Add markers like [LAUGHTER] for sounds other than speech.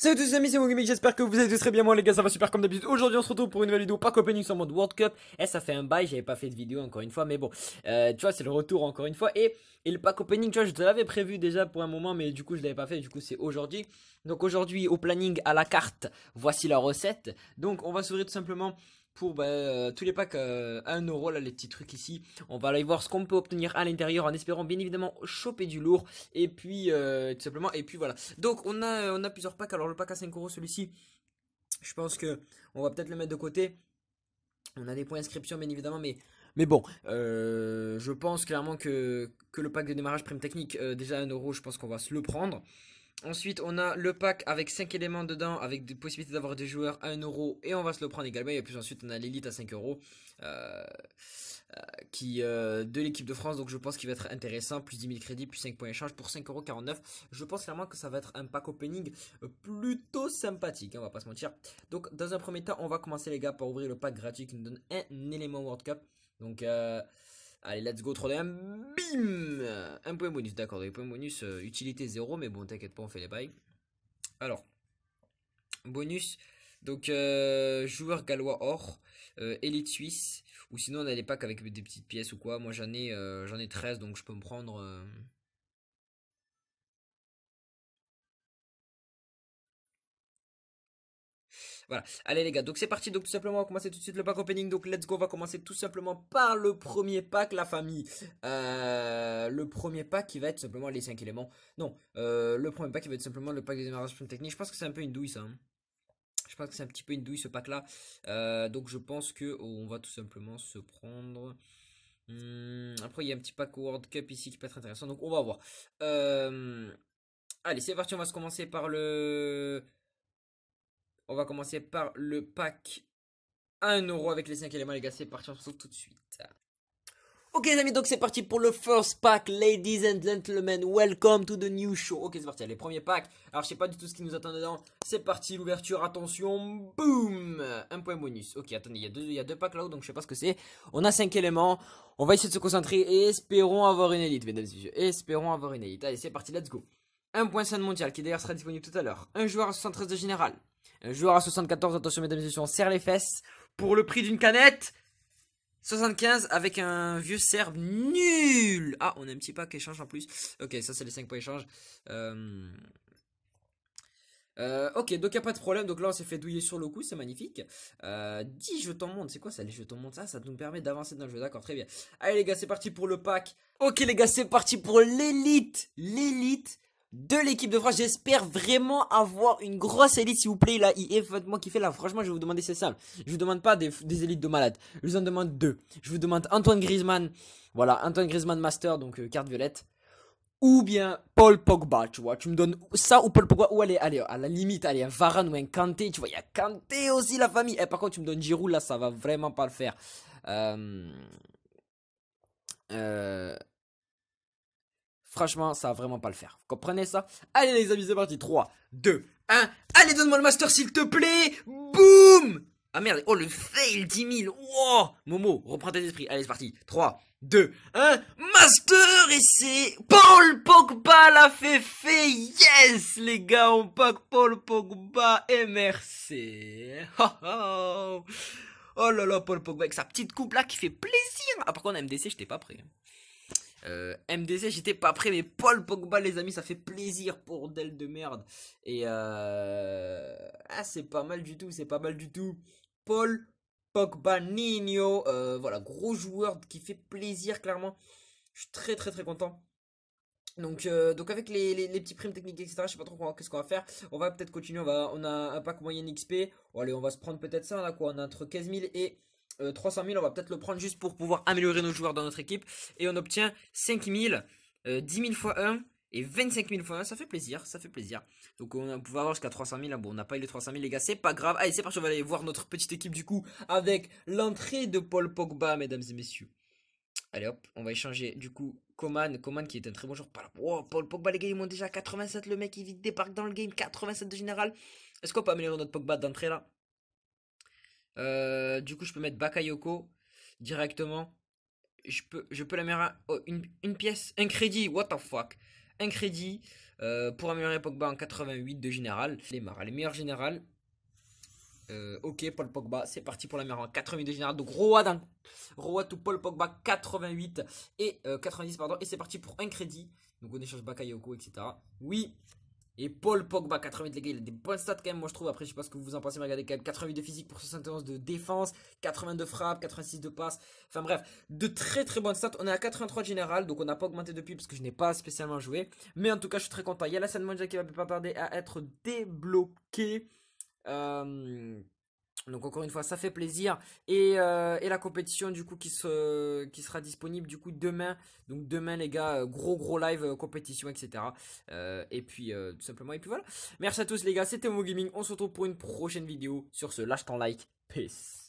Salut tous les amis, c'est Mogumi, j'espère que vous allez tous très bien, moi les gars, ça va super comme d'habitude. Aujourd'hui on se retrouve pour une nouvelle vidéo pack Opening sur mode World Cup. Eh, ça fait un bail, j'avais pas fait de vidéo encore une fois, mais bon, euh, tu vois, c'est le retour encore une fois. Et, et le pack opening, tu vois, je te l'avais prévu déjà pour un moment, mais du coup je l'avais pas fait, du coup c'est aujourd'hui. Donc aujourd'hui, au planning, à la carte, voici la recette. Donc on va s'ouvrir tout simplement pour bah, euh, tous les packs à euh, 1€ là les petits trucs ici. On va aller voir ce qu'on peut obtenir à l'intérieur en espérant bien évidemment choper du lourd et puis euh, tout simplement et puis voilà. Donc on a on a plusieurs packs. Alors le pack à 5 celui-ci, je pense que on va peut-être le mettre de côté. On a des points d'inscription bien évidemment mais mais bon, je pense clairement que, que le pack de démarrage prime technique, déjà à 1€, je pense qu'on va se le prendre. Ensuite, on a le pack avec 5 éléments dedans, avec des possibilités d'avoir des joueurs à 1€ et on va se le prendre également. Et puis ensuite, on a l'élite à 5€ euh, euh, euh, de l'équipe de France, donc je pense qu'il va être intéressant. Plus 10 000 crédits, plus 5 points échange pour 5,49€. Je pense clairement que ça va être un pack opening plutôt sympathique, hein, on va pas se mentir. Donc, dans un premier temps, on va commencer, les gars, par ouvrir le pack gratuit qui nous donne un élément World Cup. Donc, euh, Allez, let's go, 3 1 bim Un point bonus, d'accord, un point bonus, euh, utilité 0, mais bon, t'inquiète pas, on fait les bails. Alors, bonus, donc euh, joueur gallois or, euh, élite suisse, ou sinon on a les packs avec des petites pièces ou quoi, moi j'en ai, j'en ai 13, donc je peux me prendre... Voilà. Allez les gars, donc c'est parti. Donc tout simplement, on va commencer tout de suite le pack opening. Donc let's go, on va commencer tout simplement par le premier pack, la famille. Euh, le premier pack qui va être simplement les 5 éléments. Non, euh, le premier pack qui va être simplement le pack de démarrage technique. Je pense que c'est un peu une douille ça. Hein. Je pense que c'est un petit peu une douille ce pack là. Euh, donc je pense que oh, on va tout simplement se prendre. Hmm, après il y a un petit pack World Cup ici qui peut être intéressant. Donc on va voir. Allez c'est parti, on va se commencer par le on va commencer par le pack 1 euro avec les 5 éléments, les gars. C'est parti, on se tout de suite. Ok les amis, donc c'est parti pour le first pack, ladies and gentlemen, welcome to the new show. Ok c'est parti, les premiers packs, alors je sais pas du tout ce qui nous attend dedans, c'est parti l'ouverture, attention, boum, un point bonus. Ok attendez, il y, a deux, y a deux packs là-haut donc je sais pas ce que c'est, on a cinq éléments, on va essayer de se concentrer et espérons avoir une élite mesdames et messieurs, espérons avoir une élite. Allez c'est parti, let's go. Un point scène mondial qui d'ailleurs sera disponible tout à l'heure, un joueur à de général, euh, joueur à 74, attention mesdames et messieurs, on serre les fesses pour le prix d'une canette. 75 avec un vieux serbe nul. Ah, on a un petit pack échange en plus. Ok, ça c'est les 5 points échange. Euh, euh, ok, donc il a pas de problème. Donc là, on s'est fait douiller sur le coup, c'est magnifique. Euh, 10 jetons monde, c'est quoi ça les jetons monde Ça, ça nous permet d'avancer dans le jeu, d'accord, très bien. Allez les gars, c'est parti pour le pack. Ok les gars, c'est parti pour l'élite. L'élite de l'équipe de France. J'espère vraiment avoir une grosse élite, s'il vous plaît, là est vraiment qui fait là. Franchement, je vais vous demander, c'est simple. Je vous demande pas des, élites de malades. Je vous en demande deux. Je vous demande Antoine Griezmann. Voilà, Antoine Griezmann Master, donc euh, carte violette. Ou bien Paul Pogba, tu vois. Tu me donnes ça ou Paul Pogba. Ou allez, allez, à la limite, allez, un Varane ou un Kanté. Tu vois, il y a Kanté aussi, la famille. Et eh, par contre, tu me donnes Giroud, là, ça va vraiment pas le faire. Euh, euh Franchement, ça va vraiment pas le faire. Vous comprenez ça Allez les amis, c'est parti. 3, 2, 1. Allez, donne-moi le master s'il te plaît. Boum Ah merde, oh le fail 10 000. Wow Momo, reprends tes esprits. Allez, c'est parti. 3, 2, 1. Master et c'est Paul Pogba l'a fait fait. Yes les gars, on pack Paul Pogba et merci. [LAUGHS] Oh, là là, Paul Pogba avec sa petite coupe là qui fait plaisir. Ah par contre, MDC, j'étais pas prêt. Euh, MDC, j'étais pas prêt, mais Paul Pogba, les amis, ça fait plaisir pour Del de merde. Et euh, ah, c'est pas mal du tout, c'est pas mal du tout. Paul Pogba Nino, euh, voilà, gros joueur qui fait plaisir, clairement. Je suis très très très content. Donc, donc avec les, petits primes techniques, etc., je sais pas trop qu'est-ce qu'on va faire. On va peut-être continuer, on, va, on a un pack moyen XP. allez, on va se prendre peut-être ça, là, quoi. On a entre 15 000 et 300 euh, 000, on va peut-être le prendre juste pour pouvoir améliorer nos joueurs dans notre équipe. Et on obtient 5 000, 10 000 fois 1 et 25 000 fois 1. Ça fait plaisir, ça fait plaisir. Donc on pouvoir avoir jusqu'à 300 000. Hein, bon, on n'a pas eu les 300 000, les gars, c'est pas grave. Allez, c'est parti, on va aller voir notre petite équipe du coup avec l'entrée de Paul Pogba, mesdames et messieurs. Allez hop, on va échanger du coup Coman, Coman qui est un très bon joueur. Oh, Paul Pogba, les gars, ils montent déjà 87. Le mec, il débarque dans le game. 87 de général. Est-ce qu'on peut améliorer notre Pogba d'entrée là euh, du coup, je peux mettre Bakayoko directement. Je peux, je peux oh, une, pièce, un crédit, what the fuck. Un crédit euh, pour améliorer Pogba en 88 de général. Les les meilleurs générales. Euh, ok, Paul Pogba, c'est parti pour la meilleure en de général. Donc roi dans, Roa to Paul Pogba 88 et 90 pardon. Et c'est parti pour un crédit. Donc on échange Bakayoko, etc. Oui, et Paul Pogba, 88, les gars, il a des bonnes stats quand même, moi je trouve. Après, je sais pas ce que vous en pensez, mais regardez quand même. 88 de physique pour 71 de défense, 82 de frappe, 86 de passe. Enfin bref, de très très bonnes stats. On est à 83 de général, donc on n'a pas augmenté depuis parce que je n'ai pas spécialement joué. Mais en tout cas, je suis très content. Il y a la scène qui va pas tarder à être débloquée. Euh... Donc encore une fois, ça fait plaisir. Euh, et, la compétition du coup qui, se, qui, sera disponible du coup demain. Donc demain les gars, euh, gros gros live, euh, compétition, etc. et puis tout simplement, et puis voilà. Merci à tous les gars, c'était Mo Gaming. On se retrouve pour une prochaine vidéo. Sur ce, lâche ton like. Peace.